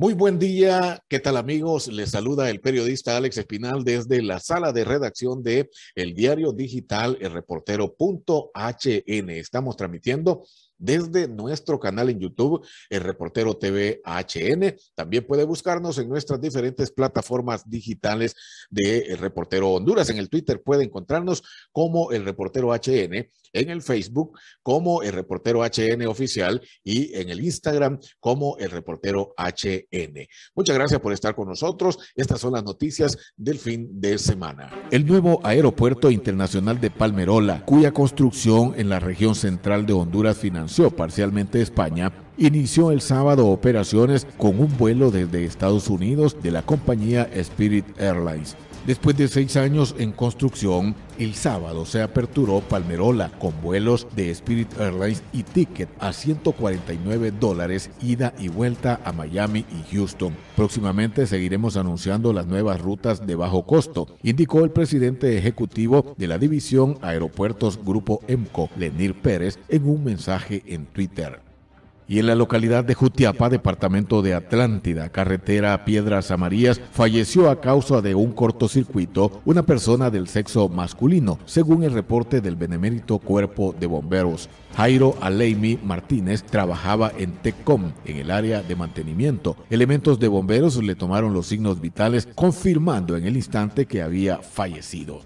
Muy buen día, ¿qué tal amigos? Les saluda el periodista Alex Espinal desde la sala de redacción de el diario digital el reportero.hn. Estamos transmitiendo desde nuestro canal en YouTube, el reportero TV HN También puede buscarnos en nuestras diferentes plataformas digitales de el eh, reportero Honduras. En el Twitter puede encontrarnos como el reportero HN, en el Facebook como el reportero HN oficial y en el Instagram como el reportero HN. Muchas gracias por estar con nosotros. Estas son las noticias del fin de semana. El nuevo aeropuerto internacional de Palmerola, cuya construcción en la región central de Honduras financió parcialmente España, inició el sábado operaciones con un vuelo desde Estados Unidos de la compañía Spirit Airlines Después de seis años en construcción, el sábado se aperturó Palmerola con vuelos de Spirit Airlines y ticket a 149 dólares ida y vuelta a Miami y Houston. Próximamente seguiremos anunciando las nuevas rutas de bajo costo, indicó el presidente ejecutivo de la división Aeropuertos Grupo EMCO, Lenir Pérez, en un mensaje en Twitter y en la localidad de Jutiapa, departamento de Atlántida, carretera Piedras Amarillas, falleció a causa de un cortocircuito una persona del sexo masculino, según el reporte del benemérito Cuerpo de Bomberos. Jairo Aleimi Martínez trabajaba en TECOM, en el área de mantenimiento. Elementos de bomberos le tomaron los signos vitales, confirmando en el instante que había fallecido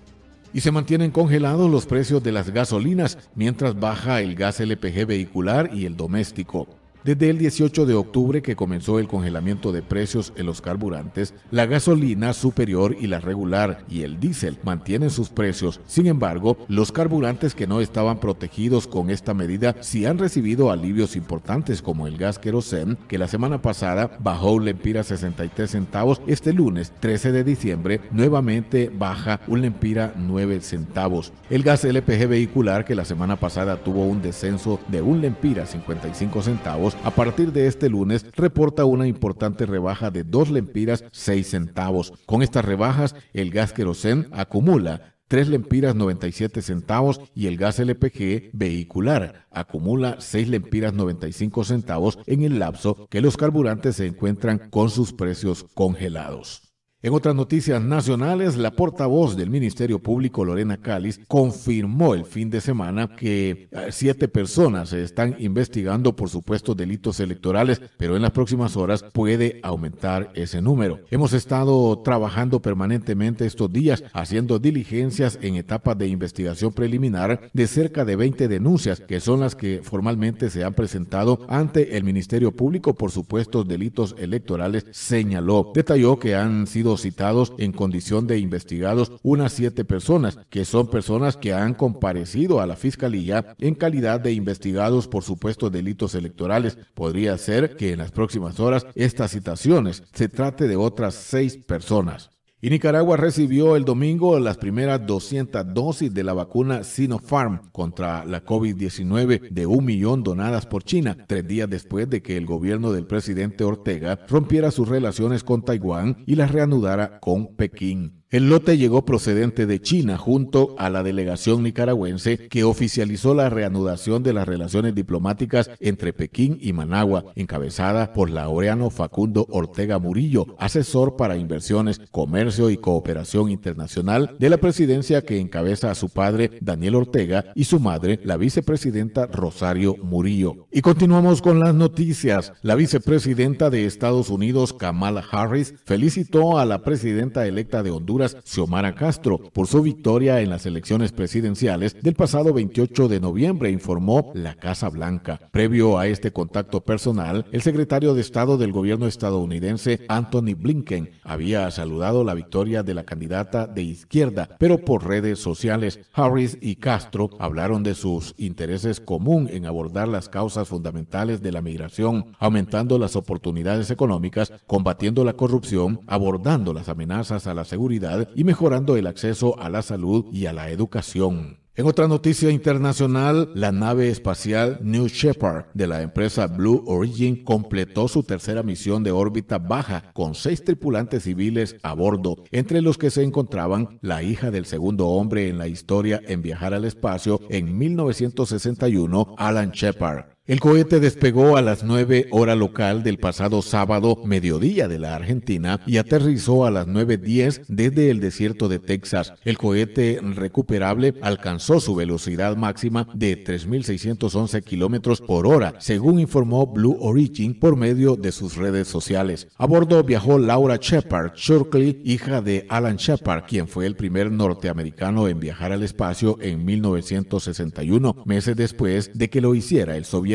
y se mantienen congelados los precios de las gasolinas mientras baja el gas LPG vehicular y el doméstico. Desde el 18 de octubre que comenzó el congelamiento de precios en los carburantes, la gasolina superior y la regular y el diésel mantienen sus precios. Sin embargo, los carburantes que no estaban protegidos con esta medida sí han recibido alivios importantes como el gas querosen, que la semana pasada bajó un lempira 63 centavos, este lunes 13 de diciembre nuevamente baja un lempira 9 centavos. El gas LPG vehicular que la semana pasada tuvo un descenso de un lempira 55 centavos a partir de este lunes reporta una importante rebaja de 2 lempiras 6 centavos. Con estas rebajas, el gas querosén acumula 3 lempiras 97 centavos y el gas LPG vehicular acumula 6 lempiras 95 centavos en el lapso que los carburantes se encuentran con sus precios congelados. En otras noticias nacionales, la portavoz del Ministerio Público, Lorena Cáliz, confirmó el fin de semana que eh, siete personas están investigando por supuestos delitos electorales, pero en las próximas horas puede aumentar ese número. Hemos estado trabajando permanentemente estos días, haciendo diligencias en etapas de investigación preliminar de cerca de 20 denuncias, que son las que formalmente se han presentado ante el Ministerio Público por supuestos delitos electorales, señaló. Detalló que han sido citados en condición de investigados unas siete personas, que son personas que han comparecido a la Fiscalía en calidad de investigados por supuestos delitos electorales. Podría ser que en las próximas horas estas citaciones se trate de otras seis personas. Y Nicaragua recibió el domingo las primeras 200 dosis de la vacuna Sinopharm contra la COVID-19 de un millón donadas por China, tres días después de que el gobierno del presidente Ortega rompiera sus relaciones con Taiwán y las reanudara con Pekín. El lote llegó procedente de China junto a la delegación nicaragüense que oficializó la reanudación de las relaciones diplomáticas entre Pekín y Managua, encabezada por laureano Facundo Ortega Murillo, asesor para inversiones, comercio y cooperación internacional de la presidencia que encabeza a su padre Daniel Ortega y su madre, la vicepresidenta Rosario Murillo. Y continuamos con las noticias. La vicepresidenta de Estados Unidos, Kamala Harris, felicitó a la presidenta electa de Honduras Xiomara Castro, por su victoria en las elecciones presidenciales del pasado 28 de noviembre, informó la Casa Blanca. Previo a este contacto personal, el secretario de Estado del gobierno estadounidense, Anthony Blinken, había saludado la victoria de la candidata de izquierda, pero por redes sociales, Harris y Castro hablaron de sus intereses común en abordar las causas fundamentales de la migración, aumentando las oportunidades económicas, combatiendo la corrupción, abordando las amenazas a la seguridad y mejorando el acceso a la salud y a la educación. En otra noticia internacional, la nave espacial New Shepard de la empresa Blue Origin completó su tercera misión de órbita baja con seis tripulantes civiles a bordo, entre los que se encontraban la hija del segundo hombre en la historia en viajar al espacio en 1961, Alan Shepard. El cohete despegó a las 9 hora local del pasado sábado, mediodía de la Argentina, y aterrizó a las 9.10 desde el desierto de Texas. El cohete recuperable alcanzó su velocidad máxima de 3.611 kilómetros por hora, según informó Blue Origin por medio de sus redes sociales. A bordo viajó Laura Shepard Shirkley, hija de Alan Shepard, quien fue el primer norteamericano en viajar al espacio en 1961, meses después de que lo hiciera el soviético.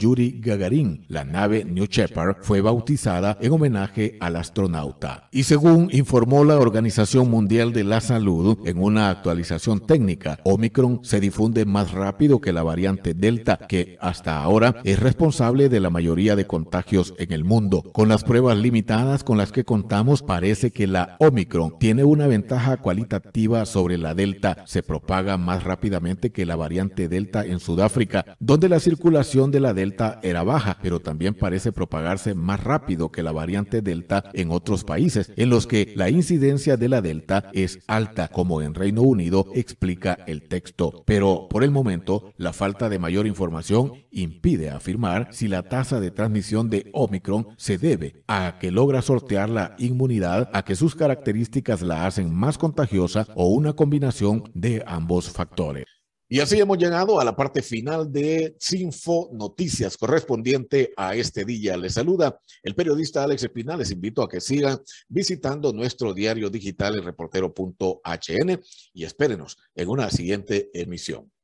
Yuri Gagarin. La nave New Shepard fue bautizada en homenaje al astronauta. Y según informó la Organización Mundial de la Salud, en una actualización técnica, Omicron se difunde más rápido que la variante Delta, que hasta ahora es responsable de la mayoría de contagios en el mundo. Con las pruebas limitadas con las que contamos, parece que la Omicron tiene una ventaja cualitativa sobre la Delta. Se propaga más rápidamente que la variante Delta en Sudáfrica, donde la circulación de la Delta era baja, pero también parece propagarse más rápido que la variante Delta en otros países, en los que la incidencia de la Delta es alta, como en Reino Unido explica el texto. Pero por el momento, la falta de mayor información impide afirmar si la tasa de transmisión de Omicron se debe a que logra sortear la inmunidad, a que sus características la hacen más contagiosa o una combinación de ambos factores. Y así hemos llegado a la parte final de Sinfo Noticias correspondiente a este día. Les saluda el periodista Alex Espina. Les invito a que sigan visitando nuestro diario digital el reportero.hn y espérenos en una siguiente emisión.